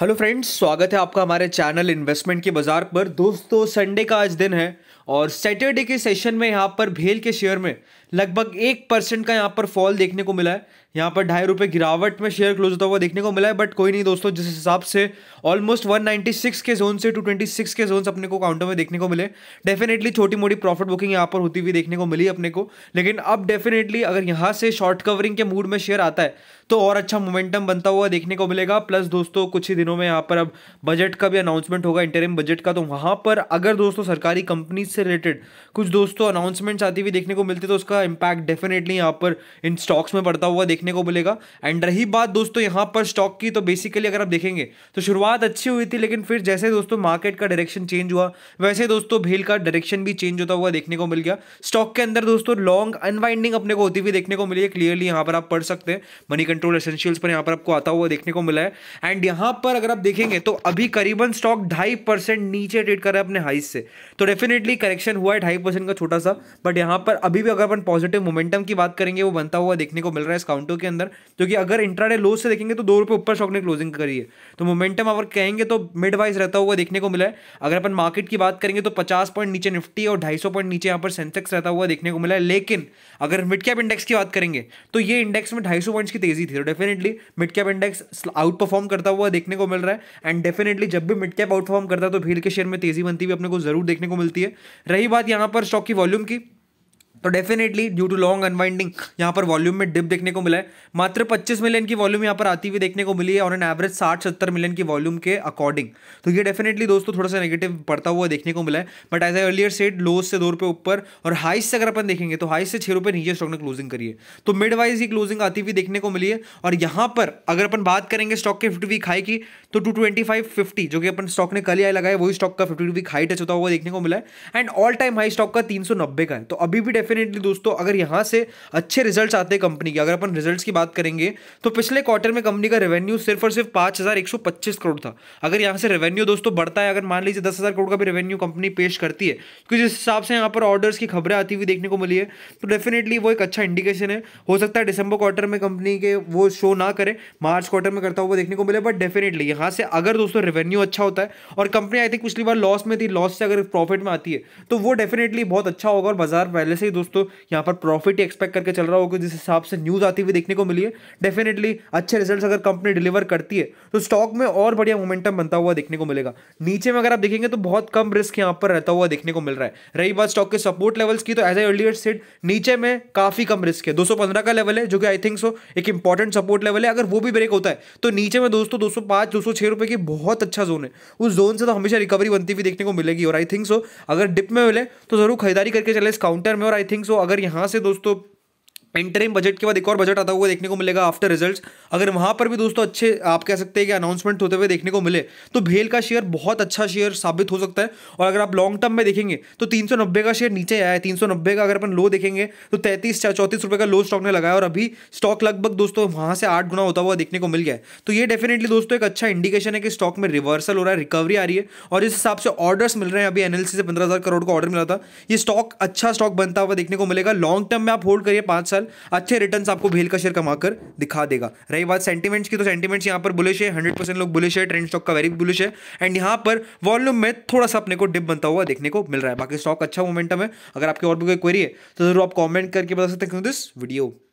hello friends स्वागत है आपका हमारे चैनल इन्वेस्टमेंट के बाजार पर दोस्तों संडे का आज दिन है और सैटरडे के सेशन में यहाँ पर भेल के शेयर में लगभग एक परसेंट का यहाँ पर फॉल देखने को मिला है यहाँ पर ढाई रुपये गिरावट में शेयर क्लोज होता हुआ देखने को मिला है बट कोई नहीं दोस्तों जिस हिसाब से ऑलमोस्ट 196 के जोन से 226 के जोन अपने को काउंटर में देखने को मिले डेफिनेटली छोटी मोटी प्रॉफिट बुकिंग यहाँ पर होती हुई देखने को मिली अपने को लेकिन अब डेफिनेटली अगर यहाँ से शॉर्ट कवरिंग के मूड में शेयर आता है तो और अच्छा मोमेंटम बनता हुआ देखने को मिलेगा प्लस दोस्तों कुछ ही दिनों में यहाँ पर अब बजट का भी अनाउंसमेंट होगा इंटरम बजट का तो वहाँ पर अगर दोस्तों सरकारी कंपनी से रिलेटेड कुछ दोस्तों अनाउंसमेंट्स आती हुई देखने को मिलती तो उसका इम्पैक्ट डेफिनेटली यहाँ पर इन स्टॉक्स में पड़ता हुआ देखने देखने को मिलेगा एंड रही बात दोस्तों यहाँ पर स्टॉक की तो बेसिकली अगर आप देखेंगे तो शुरुआत अच्छी हुई थी लेकिन फिर जैसे दोस्तों मार्केट का डायरेक्शन चेंज हुआ वैसे दोस्तों भेल का डायरेक्शन भी चेंज होता हुआ देखने को मिल गया स्टॉक के अंदर दोस्तों लॉन्ग अनवाइंडिंग अपने को होती हुई देखने को मिली है क्लियरली यहाँ पर आप पढ़ सकते हैं मनी कंट्रोल एसेंशियल्स पर यहाँ पर आपको आता हुआ देखने को मिला है एंड यहाँ पर अगर आप देखेंगे तो अभी करीबन स्टॉक ढाई नीचे ट्रेड कर रहे हैं अपने हाइस से तो डेफिनेटली करेक्शन हुआ है ढाई का छोटा सा बट यहाँ पर अभी भी अगर अपन पॉजिटिव मोमेंटम की बात करेंगे वो बनता हुआ देखने को मिल रहा है इस काउंटर के अंदर क्योंकि अगर इंट्राडे लो से देखेंगे तो दो रुपये ऊपर स्टॉक ने क्लोजिंग करी है तो मोमेंटम अगर कहेंगे तो मिड वाइज रहता हुआ देखने को मिला है अगर अपन मार्केट की बात करेंगे तो पचास पॉइंट नीचे निफ्टी और ढाई पॉइंट नीचे यहाँ पर सेंसेक्स रहता हुआ देखने को मिला है लेकिन अगर मिड कैप इंडेक्स की बात करेंगे तो ये इंडेक्स में ढाई पॉइंट्स की तेजी थी तो definitely mid cap index outperform करता हुआ देखने को मिल रहा है एंड डेफिनेटली जब भी मिड कैप आउट परफॉर्म करता है तो भीड़ के शेयर में तेजी बनती हुई अपने को जरूर देखने को मिलती है रही बात यहाँ पर स्टॉक की वॉल्यूम की तो definitely due to long unwinding यहाँ पर वॉल्यूम में डिप देखने को मिला है मात्र 25 मिलियन की वॉल्यूम यहाँ पर आती हुई देखने को मिली है और एन एवरेज 60-70 मिलियन की वॉल्यूम के अकॉर्डिंग तो ये डेफिनेटली दोस्तों थोड़ा सा नेगेटिव पड़ता हुआ देखने को मिला है but as earlier set lows से दो रुपये ऊपर और हाई से अगर अपन देखेंगे तो हाई से छः रुपये नीचे स्टॉक ने क्लोजिंग करिए तो मिड वाइज ही क्लोजिंग आती हुई देखने को मिली है और यहाँ पर अगर अपन बात करेंगे स्टॉक के फिफ्टी वीक हाई की तो टू ट्वेंटी फाइव फिफ्टी जो कि अपन स्टॉक ने कल ही लगाया वही स्टॉक का फिफ्टी वीक हाई टच होता हुआ देखने को मिला है and all time high stock का तीन सौ नब्बे का है तो अभी भी डेफिनेटली दोस्तों अगर यहाँ से अच्छे रिजल्ट आते हैं कंपनी के अगर अपन रिजल्ट की बात करेंगे तो पिछले क्वार्टर में कंपनी का रेवेन्यू सिर्फ और सिर्फ पाँच करोड़ था अगर यहाँ से रेवेन्यू दोस्तों बढ़ता है अगर मान लीजिए दस करोड़ का भी रेवेन्यू कंपनी पेश करती है क्योंकि जिस हिसाब से यहाँ पर ऑर्डर्स की खबरें आती हुई देखने को मिली है तो डेफिनेटली वो एक अच्छा इंडिकेशन है हो सकता है डिसंबर क्वार्टर में कंपनी के वो शो ना करे मार्च क्वार्टर में करता हुआ देखने को मिले बट डेफिनेटली यहाँ से अगर दोस्तों रेवेन्यू अच्छा होता है और कंपनी आई थिंक पिछली बार लॉस में थी लॉस से अगर प्रॉफिट में आती है तो वो डेफिनेटली बहुत अच्छा होगा और बाजार पहले से ही दोस्तों यहाँ पर प्रॉफिट ही एक्सपेक्ट करके चल रहा होगा जिस हिसाब से न्यूज़ आती हुई देखने को मिली है डेफिनेटली अच्छे रिजल्ट अगर कंपनी डिलीवर करती है तो स्टॉक में और बढ़िया मोमेंटम बनता हुआ देखने को मिलेगा नीचे में अगर आप देखेंगे तो बहुत कम रिस्क यहाँ पर रहता हुआ देखने को मिल रहा है रही बात स्टॉक के सपोर्ट लेवल्स की तो एज ए अर्लियर सेट नीचे में काफ़ी कम रिस्क है दो का लेवल है जो कि आई थिंक सो एक इंपॉर्टेंट सपोर्ट लेवल है अगर वो भी ब्रेक होता है तो नीचे में दोस्तों दो सौ पांच रुपए की बहुत अच्छा जोन है उस जोन से तो हमेशा रिकवरी बनती हुई देखने को मिलेगी और आई थिंक सो अगर डिप में मिले तो जरूर खरीदारी करके चले इस काउंटर में और आई थिंक सो अगर यहाँ से दोस्तों इंटरिम बजट के बाद एक और बजट आता हुआ देखने को मिलेगा आफ्टर रिजल्ट्स अगर वहां पर भी दोस्तों अच्छे आप कह सकते हैं कि अनाउंसमेंट होते हुए देखने को मिले तो भेल का शेयर बहुत अच्छा शेयर साबित हो सकता है और अगर आप लॉन्ग टर्म में देखेंगे तो 390 का शेयर नीचे आया है 390 का अगर अपन लो देखेंगे तो तैतीस या चौंतीस रुपये का लो स्टॉक ने लगाया और अभी स्टॉक लगभग दोस्तों वहाँ से आठ गुना होता हुआ देखने को मिल गया है तो ये डेफिनेटली दोस्तों एक अच्छा इंडिकेशन है कि स्टॉक में रिवर्सल हो रहा है रिकवरी आ रही है और इस हिसाब से ऑर्डर्स मिल रहे हैं अभी एनएलसी से पंद्रह करोड़ का ऑर्डर मिला था ये स्टॉक अच्छा स्टॉक बनता हुआ देखने को मिलेगा लॉन्ग टर्म में आप होल्ड करिए पाँच साल अच्छे रिटर्न आपको भेल का शेयर कमाकर दिखा देगा रही बात सेंटीमेंट्स की तो सेंटीमेंट्स यहाँ पर बुलिश है हंड्रेड परसेंट लोग बुलिश है ट्रेंड स्टॉक का वेरी बुलिश है एंड यहाँ पर वॉल्यूम में थोड़ा सा अपने को डिप बनता हुआ देखने को मिल रहा है बाकी स्टॉक अच्छा मोमेंटम है अगर आपके और भी कोई क्वेरी है तो जरूर आप कॉमेंट करके बता सकते हैं दिस वीडियो